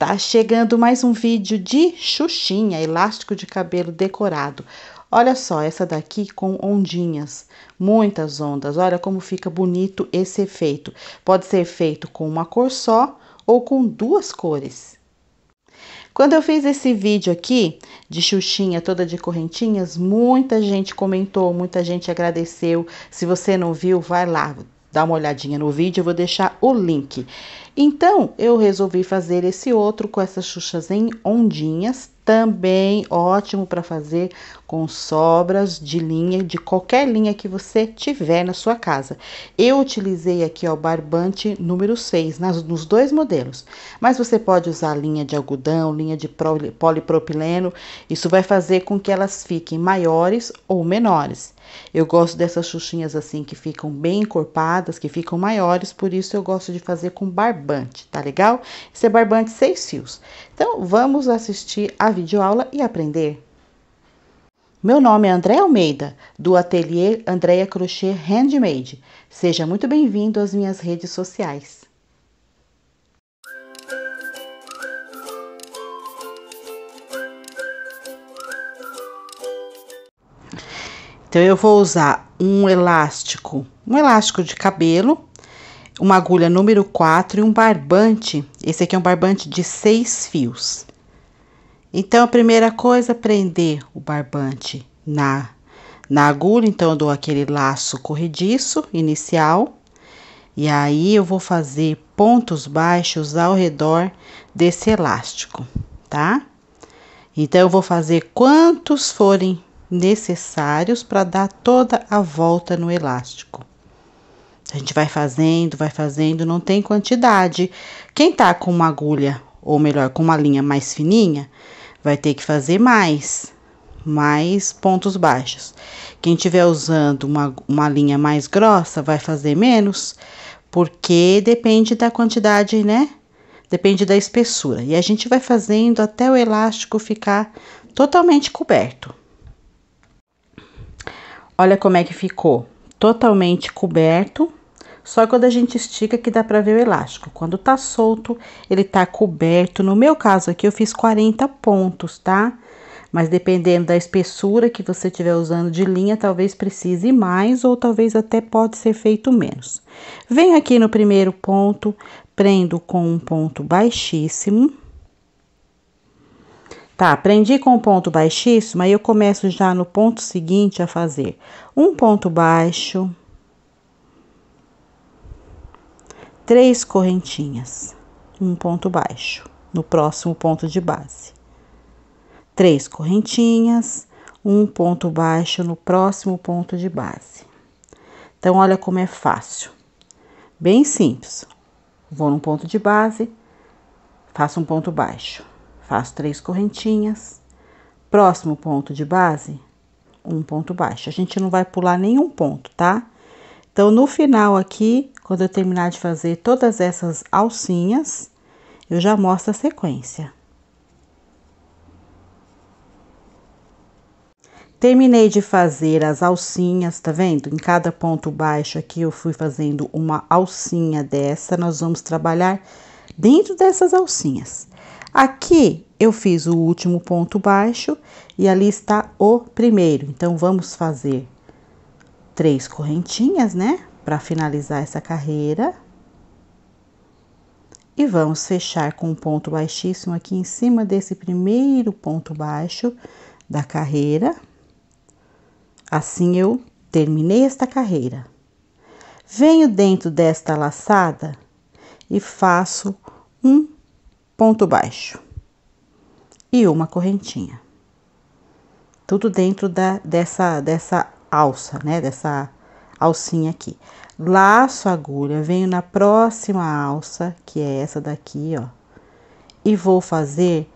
Tá chegando mais um vídeo de Xuxinha, elástico de cabelo decorado. Olha só, essa daqui com ondinhas, muitas ondas. Olha como fica bonito esse efeito. Pode ser feito com uma cor só ou com duas cores. Quando eu fiz esse vídeo aqui de Xuxinha toda de correntinhas, muita gente comentou, muita gente agradeceu. Se você não viu, vai lá, dá uma olhadinha no vídeo, eu vou deixar o link. Então eu resolvi fazer esse outro com essas xuxas em ondinhas, também ótimo para fazer com sobras de linha, de qualquer linha que você tiver na sua casa. Eu utilizei aqui ó, o barbante número 6 nas, nos dois modelos, mas você pode usar linha de algodão, linha de polipropileno, isso vai fazer com que elas fiquem maiores ou menores. Eu gosto dessas xuxinhas assim que ficam bem encorpadas, que ficam maiores, por isso eu gosto de fazer com barbante barbante, tá legal? Esse é barbante seis fios. Então, vamos assistir a videoaula e aprender. Meu nome é André Almeida, do ateliê Andréia Crochê Handmade. Seja muito bem-vindo às minhas redes sociais. Então, eu vou usar um elástico, um elástico de cabelo uma agulha número 4 e um barbante. Esse aqui é um barbante de seis fios. Então, a primeira coisa, é prender o barbante na, na agulha. Então, eu dou aquele laço corrediço inicial. E aí, eu vou fazer pontos baixos ao redor desse elástico, tá? Então, eu vou fazer quantos forem necessários para dar toda a volta no elástico. A gente vai fazendo, vai fazendo, não tem quantidade. Quem tá com uma agulha, ou melhor, com uma linha mais fininha, vai ter que fazer mais, mais pontos baixos. Quem tiver usando uma, uma linha mais grossa, vai fazer menos, porque depende da quantidade, né? Depende da espessura. E a gente vai fazendo até o elástico ficar totalmente coberto. Olha como é que ficou. Totalmente coberto só quando a gente estica que dá para ver o elástico. Quando tá solto, ele tá coberto. No meu caso aqui, eu fiz 40 pontos, tá? Mas dependendo da espessura que você estiver usando de linha, talvez precise mais ou talvez até pode ser feito menos. Venho aqui no primeiro ponto, prendo com um ponto baixíssimo. Tá, prendi com um ponto baixíssimo, aí eu começo já no ponto seguinte a fazer um ponto baixo três correntinhas, um ponto baixo, no próximo ponto de base. Três correntinhas, um ponto baixo no próximo ponto de base. Então, olha como é fácil. Bem simples. Vou num ponto de base, faço um ponto baixo, faço três correntinhas, próximo ponto de base, um ponto baixo. A gente não vai pular nenhum ponto, tá? Então, no final aqui, quando eu terminar de fazer todas essas alcinhas, eu já mostro a sequência. Terminei de fazer as alcinhas, tá vendo? Em cada ponto baixo aqui eu fui fazendo uma alcinha dessa. Nós vamos trabalhar dentro dessas alcinhas. Aqui eu fiz o último ponto baixo e ali está o primeiro. Então, vamos fazer três correntinhas, né? para finalizar essa carreira. E vamos fechar com um ponto baixíssimo aqui em cima desse primeiro ponto baixo da carreira. Assim eu terminei esta carreira. Venho dentro desta laçada e faço um ponto baixo e uma correntinha. Tudo dentro da, dessa, dessa alça, né? Dessa alcinha aqui. Laço a agulha, venho na próxima alça, que é essa daqui, ó. E vou fazer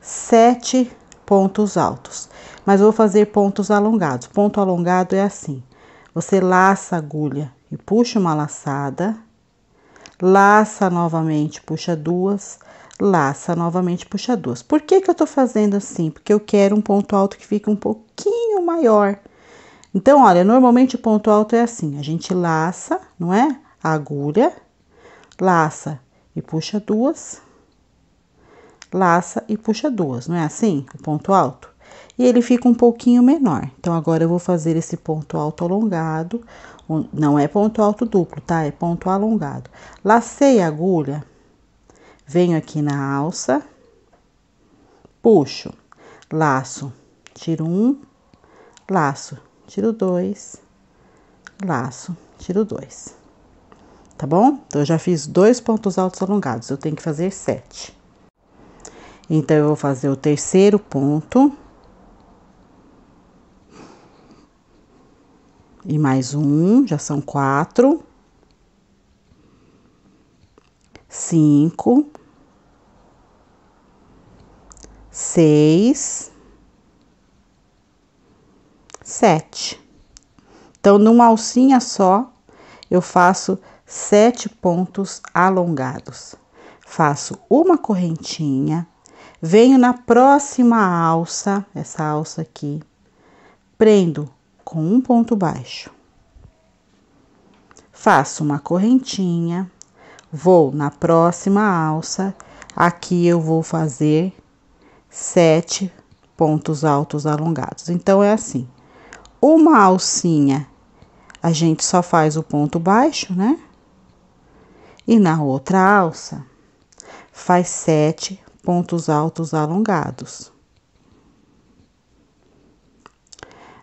sete pontos altos. Mas vou fazer pontos alongados. Ponto alongado é assim. Você laça a agulha e puxa uma laçada, laça novamente, puxa duas, laça novamente, puxa duas. Por que, que eu tô fazendo assim? Porque eu quero um ponto alto que fique um pouquinho maior então, olha, normalmente o ponto alto é assim: a gente laça, não é? A agulha, laça e puxa duas, laça e puxa duas, não é assim? O ponto alto. E ele fica um pouquinho menor. Então, agora eu vou fazer esse ponto alto alongado. Não é ponto alto duplo, tá? É ponto alongado. Lacei a agulha, venho aqui na alça, puxo, laço, tiro um, laço, tiro dois, laço, tiro dois. Tá bom? Então, eu já fiz dois pontos altos alongados, eu tenho que fazer sete. Então, eu vou fazer o terceiro ponto. E mais um, já são quatro. Cinco. Seis sete. Então, numa alcinha só, eu faço sete pontos alongados. Faço uma correntinha, venho na próxima alça, essa alça aqui, prendo com um ponto baixo. Faço uma correntinha, vou na próxima alça, aqui eu vou fazer sete pontos altos alongados. Então, é assim uma alcinha, a gente só faz o ponto baixo, né? E na outra alça, faz sete pontos altos alongados.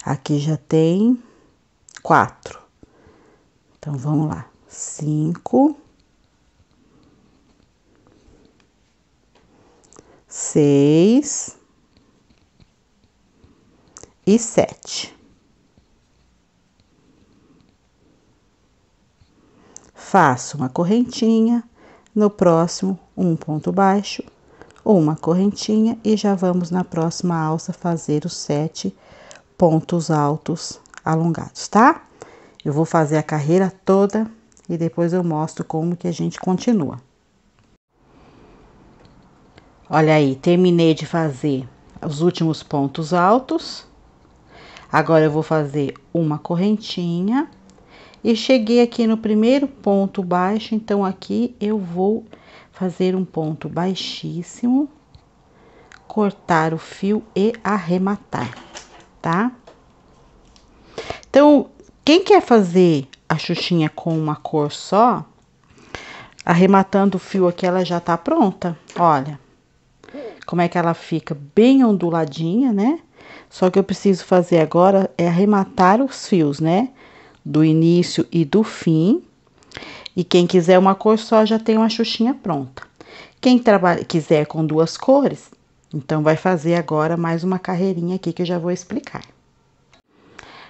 Aqui já tem quatro. Então, vamos lá. Cinco. Seis. E sete. faço uma correntinha, no próximo, um ponto baixo, uma correntinha e já vamos na próxima alça fazer os sete pontos altos alongados, tá? Eu vou fazer a carreira toda e depois eu mostro como que a gente continua. Olha aí, terminei de fazer os últimos pontos altos. Agora eu vou fazer uma correntinha e cheguei aqui no primeiro ponto baixo, então aqui eu vou fazer um ponto baixíssimo, cortar o fio e arrematar, tá? Então, quem quer fazer a xuxinha com uma cor só, arrematando o fio aqui, ela já tá pronta, olha. Como é que ela fica bem onduladinha, né? Só que eu preciso fazer agora é arrematar os fios, né? do início e do fim. E quem quiser uma cor só já tem uma xuxinha pronta. Quem trabalha, quiser com duas cores, então vai fazer agora mais uma carreirinha aqui que eu já vou explicar.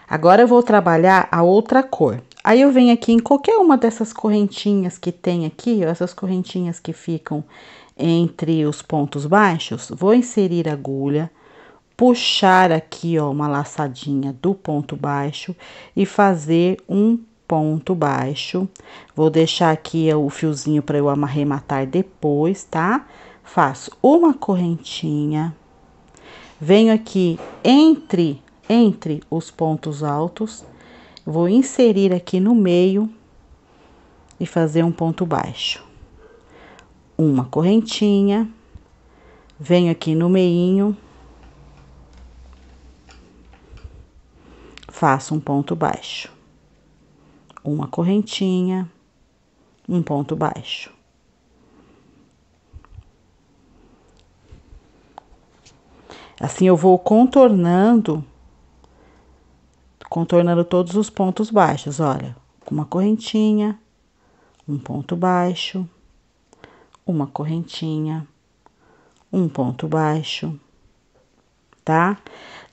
Agora eu vou trabalhar a outra cor. Aí eu venho aqui em qualquer uma dessas correntinhas que tem aqui, ó, essas correntinhas que ficam entre os pontos baixos, vou inserir agulha, puxar aqui, ó, uma laçadinha do ponto baixo e fazer um ponto baixo. Vou deixar aqui é, o fiozinho para eu arrematar depois, tá? Faço uma correntinha, venho aqui entre, entre os pontos altos, vou inserir aqui no meio e fazer um ponto baixo. Uma correntinha, venho aqui no meinho, faça um ponto baixo, uma correntinha, um ponto baixo. Assim eu vou contornando, contornando todos os pontos baixos, olha, uma correntinha, um ponto baixo, uma correntinha, um ponto baixo, tá?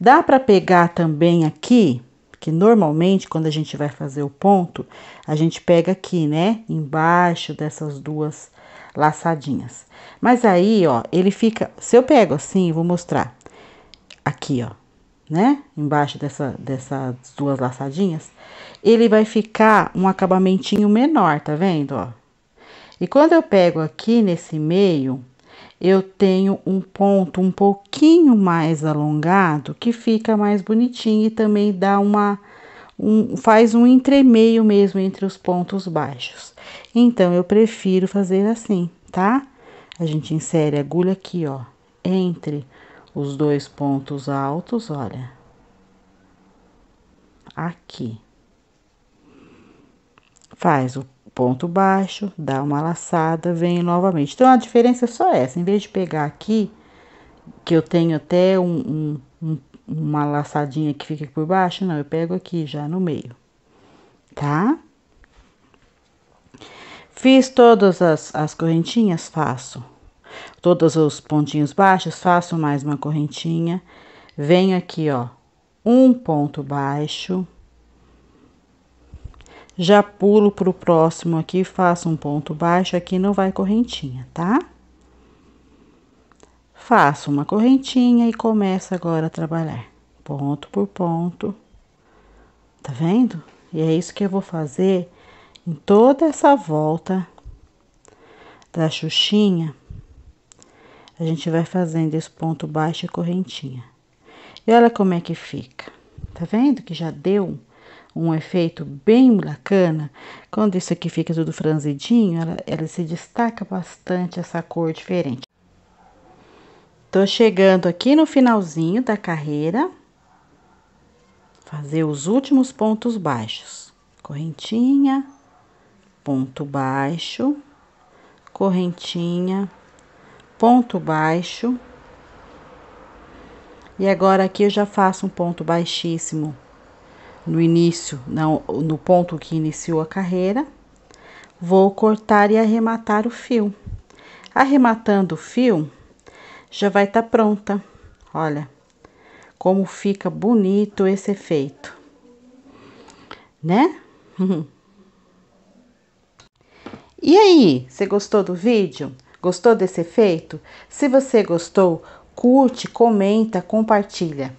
Dá para pegar também aqui porque normalmente quando a gente vai fazer o ponto, a gente pega aqui, né, embaixo dessas duas laçadinhas. Mas aí, ó, ele fica, se eu pego assim, vou mostrar aqui, ó, né, embaixo dessa, dessas duas laçadinhas, ele vai ficar um acabamentinho menor, tá vendo, ó? E quando eu pego aqui nesse meio, eu tenho um ponto um pouquinho mais alongado que fica mais bonitinho e também dá uma um, faz um entremeio mesmo entre os pontos baixos. Então eu prefiro fazer assim, tá? A gente insere a agulha aqui, ó, entre os dois pontos altos, olha. Aqui. Faz o ponto baixo, dá uma laçada, vem novamente. Então, a diferença é só essa. Em vez de pegar aqui, que eu tenho até um, um, uma laçadinha que fica aqui por baixo, não, eu pego aqui já no meio, tá? Fiz todas as, as correntinhas? Faço. Todos os pontinhos baixos, faço mais uma correntinha. Venho aqui, ó, um ponto baixo já pulo para o próximo aqui, faço um ponto baixo, aqui não vai correntinha, tá? Faço uma correntinha e começo agora a trabalhar, ponto por ponto. Tá vendo? E é isso que eu vou fazer em toda essa volta da xuxinha. A gente vai fazendo esse ponto baixo e correntinha. E olha como é que fica. Tá vendo que já deu um efeito bem bacana, quando isso aqui fica tudo franzidinho, ela, ela se destaca bastante essa cor diferente. Tô chegando aqui no finalzinho da carreira, fazer os últimos pontos baixos. Correntinha, ponto baixo, correntinha, ponto baixo. E agora aqui eu já faço um ponto baixíssimo no início, no, no ponto que iniciou a carreira, vou cortar e arrematar o fio. Arrematando o fio, já vai estar tá pronta. Olha como fica bonito esse efeito, né? e aí, você gostou do vídeo? Gostou desse efeito? Se você gostou, curte, comenta, compartilha.